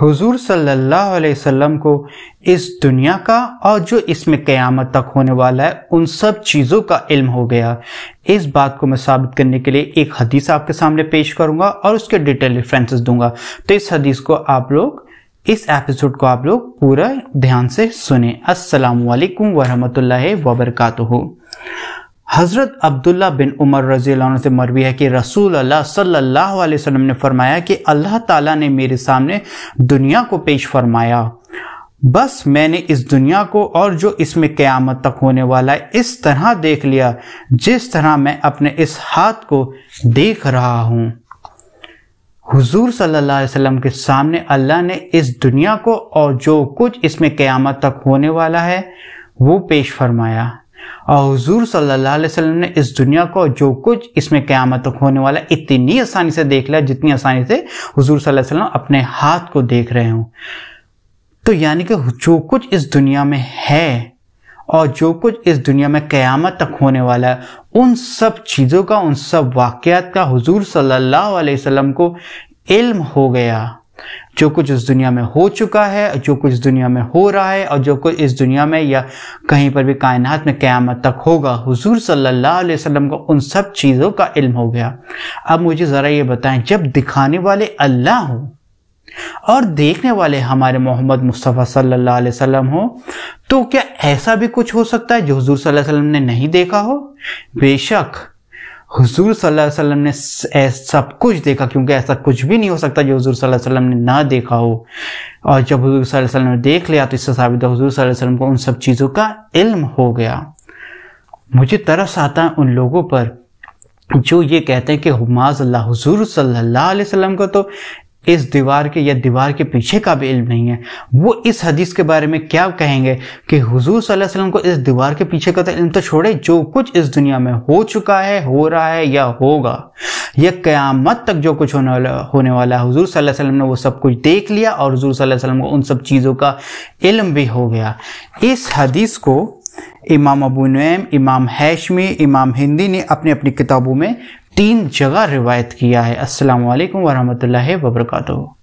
हुजूर सल्लल्लाहु अलैहि वसल्लम को इस दुनिया का और जो इसमें क़यामत तक होने वाला है उन सब चीज़ों का इल्म हो गया इस बात को मैं साबित करने के लिए एक हदीस आपके सामने पेश करूंगा और उसके डिटेल रेफरेंसेस दूंगा तो इस हदीस को आप लोग इस एपिसोड को आप लोग पूरा ध्यान से सुने असलकम वरहमत ला वबरकू हज़रत अब्दुल्ला बिन उमर रजी से मरवी है कि रसूल अल्लाह सल्लल्लाहु अलैहि वसल्लम ने फरमाया कि अल्लाह ताला ने मेरे सामने दुनिया को पेश फरमाया बस मैंने इस दुनिया को और जो इसमें क़यामत तक होने वाला है इस तरह देख लिया जिस तरह मैं अपने इस हाथ को देख रहा हूँ हुजूर सल्लल्लाहु अलैहि वसल्लम के सामने अल्लाह ने इस दुनिया को और जो कुछ इसमें क़यामत तक होने वाला है वो पेश फरमाया और हजूर सल्लल्लाहु अलैहि वसल्लम ने इस दुनिया को जो कुछ इसमें क़्यामत तक होने वाला इतनी आसानी से देख लिया जितनी आसानी से हजूर सल्लल्लाहु वसल्लम अपने हाथ को देख रहे हों तो यानी कि जो कुछ इस दुनिया में है और जो कुछ इस दुनिया में क़्यामत तक होने वाला है उन सब चीज़ों का उन सब वाक़ात का हजूर सल्ला अलैहि को इल्म हो गया जो कुछ इस दुनिया में हो चुका है जो कुछ इस दुनिया में हो रहा है और जो कुछ इस दुनिया में या कहीं पर भी कायनात में क़्यामत तक होगा हुजूर सल्लल्लाहु अलैहि वसल्लम को उन सब चीज़ों का इल्म हो गया अब मुझे ज़रा ये बताएं जब दिखाने वाले अल्लाह हों और देखने वाले हमारे मोहम्मद मुस्तफ़ा सल्लल्लाहु अलैहि वसल्लम हो तो क्या ऐसा भी कुछ हो सकता है जो हजूर सल्लल्लाहु अलैहि वसल्लम ने नहीं देखा हो बेशक हुजूर सल्लल्लाहु अलैहि वसल्लम ने सब कुछ देखा क्योंकि ऐसा कुछ भी नहीं हो सकता जो हुजूर सल्लल्लाहु अलैहि वसल्लम ने ना देखा हो और जब हुजूर सल्लल्लाहु अलैहि वसल्लम ने देख लिया तो इससे साबित हुआ हुजूर सल्लल्लाहु अलैहि वसल्लम को उन सब चीज़ों का इल्म हो गया मुझे तरस आता है उन लोगों पर जो ये कहते हैं कि माज अल्लाह हजूर सल्लल्लाहु अलैहि वसल्लम को तो इस दीवार के या दीवार के पीछे का भी इल्म नहीं है वो इस हदीस के बारे में क्या कहेंगे कि हुजूर सल्लल्लाहु अलैहि वसल्लम को इस दीवार के पीछे का तो इल्म तो छोड़े जो कुछ इस दुनिया में हो चुका है हो रहा है या होगा या क़यामत तक जो कुछ होने वाला होने वाला है हजूर सल्लल्लाहु अलैहि वसल्लम ने वो सब कुछ देख लिया और हजूर सल्लल्लाहु अलैहि वसल्लम को उन सब चीज़ों का इल्म भी हो गया इस हदीस को इमाम अबू नैम इमाम हैशमी इमाम हिंदी ने अपनी अपनी किताबों में तीन जगह रिवायत किया है अस्सलाम वालेकुम वरहमतुल्लाहि वबरकातुहू